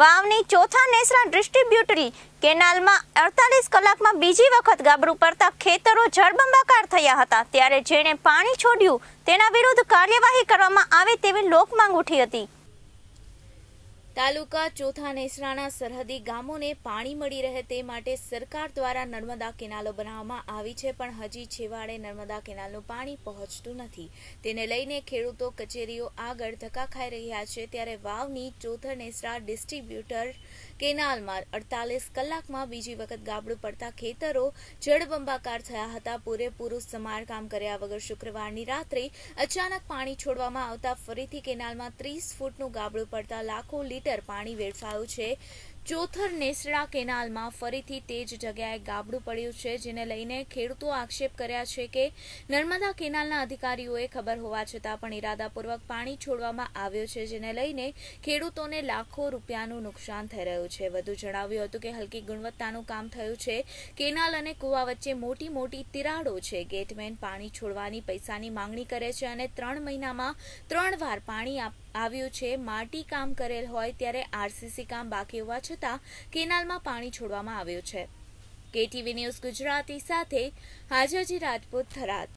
વાવની ચોથા નેસરા ડિસ્ટ્રીબ્યુટરી કેનાલમાં અડતાલીસ કલાકમાં બીજી વખત ગાબરું પડતા ખેતરો જળબંબાકાર થયા હતા ત્યારે જેણે પાણી છોડ્યું તેના વિરુદ્ધ કાર્યવાહી કરવામાં આવે તેવી લોકમાંગ ઉઠી હતી તાલુકા ચોથા નેસરાણા સરહદી ગામોને પાણી મળી રહે તે માટે સરકાર દ્વારા નર્મદા કેનાલો બનાવવામાં આવી છે પણ હજી છેવાડે નર્મદા કેનાલનું પાણી પહોંચતું નથી તેને લઈને ખેડૂતો કચેરીઓ આગળ ધક્કા ખાઈ રહ્યા છે ત્યારે વાવની ચોથા નેસરા ડિસ્ટ્રીબ્યુટર કેનાલમાં અડતાલીસ કલાકમાં બીજી વખત ગાબડું પડતા ખેતરો જળબંબાકાર થયા હતા પૂરેપૂરું સમારકામ કર્યા વગર શુક્રવારની રાત્રે અચાનક પાણી છોડવામાં આવતા ફરીથી કેનાલમાં ત્રીસ ફૂટનું ગાબડું પડતા લાખો લીટર પાણી વેડફાયું છે ચોથર નેસડા કેનાલમાં ફરીથી તે જ જગ્યાએ ગાબડું પડ્યું છે જેને લઈને ખેડૂતો આક્ષેપ કર્યા છે કે નર્મદા કેનાલના અધિકારીઓએ ખબર હોવા છતાં પણ ઇરાદાપૂર્વક પાણી છોડવામાં આવ્યું છે જેને લઈને ખેડૂતોને લાખો રૂપિયાનું નુકસાન થઈ રહ્યું છે વધુ જણાવ્યું હતું કે હલકી ગુણવત્તાનું કામ થયું છે કેનાલ અને કુવા વચ્ચે મોટી મોટી તિરાડો છે ગેટમેન પાણી છોડવાની પૈસાની માંગણી કરે છે અને ત્રણ મહિનામાં ત્રણ વાર પાણી આપ આવ્યું છે માટી કામ કરેલ હોય ત્યારે આરસીસી કામ બાકી હોવા છતાં કેનાલમાં પાણી છોડવામાં આવ્યું છે કેટીવી ન્યૂઝ ગુજરાતી સાથે હાજરજી રાજપૂત થરાદ